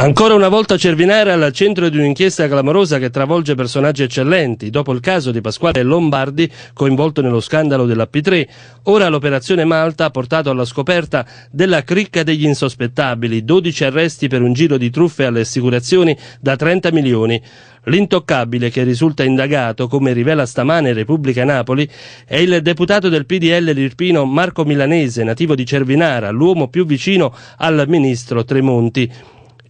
Ancora una volta Cervinara al centro di un'inchiesta clamorosa che travolge personaggi eccellenti, dopo il caso di Pasquale Lombardi coinvolto nello scandalo della P3. Ora l'operazione Malta ha portato alla scoperta della cricca degli insospettabili, 12 arresti per un giro di truffe alle assicurazioni da 30 milioni. L'intoccabile che risulta indagato, come rivela stamane Repubblica Napoli, è il deputato del PDL Lirpino Marco Milanese, nativo di Cervinara, l'uomo più vicino al ministro Tremonti.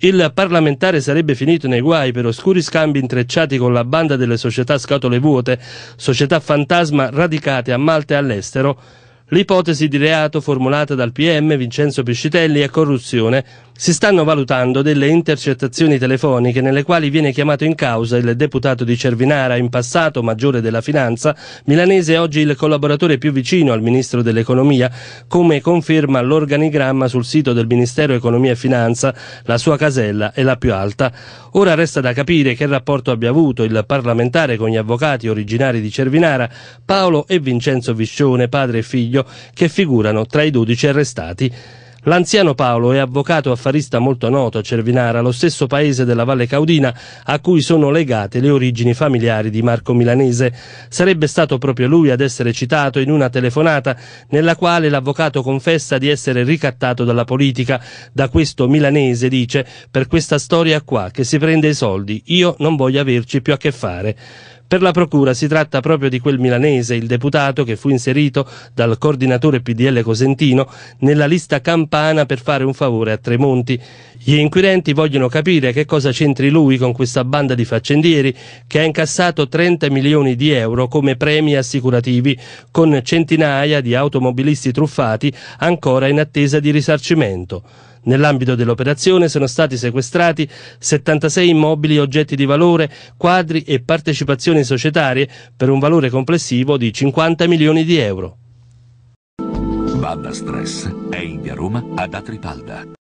Il parlamentare sarebbe finito nei guai per oscuri scambi intrecciati con la banda delle società scatole vuote, società fantasma radicate a Malta e all'estero, l'ipotesi di reato formulata dal PM Vincenzo Piscitelli è corruzione si stanno valutando delle intercettazioni telefoniche nelle quali viene chiamato in causa il deputato di Cervinara, in passato maggiore della finanza, milanese e oggi il collaboratore più vicino al ministro dell'economia, come conferma l'organigramma sul sito del Ministero Economia e Finanza, la sua casella è la più alta. Ora resta da capire che rapporto abbia avuto il parlamentare con gli avvocati originari di Cervinara, Paolo e Vincenzo Viscione, padre e figlio, che figurano tra i dodici arrestati. L'anziano Paolo è avvocato affarista molto noto a Cervinara, lo stesso paese della Valle Caudina a cui sono legate le origini familiari di Marco Milanese. Sarebbe stato proprio lui ad essere citato in una telefonata nella quale l'avvocato confessa di essere ricattato dalla politica. Da questo Milanese dice, per questa storia qua che si prende i soldi, io non voglio averci più a che fare. Per la procura si tratta proprio di quel milanese, il deputato che fu inserito dal coordinatore PDL Cosentino nella lista campana per fare un favore a Tremonti. Gli inquirenti vogliono capire che cosa c'entri lui con questa banda di faccendieri che ha incassato 30 milioni di euro come premi assicurativi, con centinaia di automobilisti truffati ancora in attesa di risarcimento. Nell'ambito dell'operazione sono stati sequestrati 76 immobili, oggetti di valore, quadri e partecipazioni societarie per un valore complessivo di 50 milioni di euro. Banda Stress è in via Roma ad Atripalda.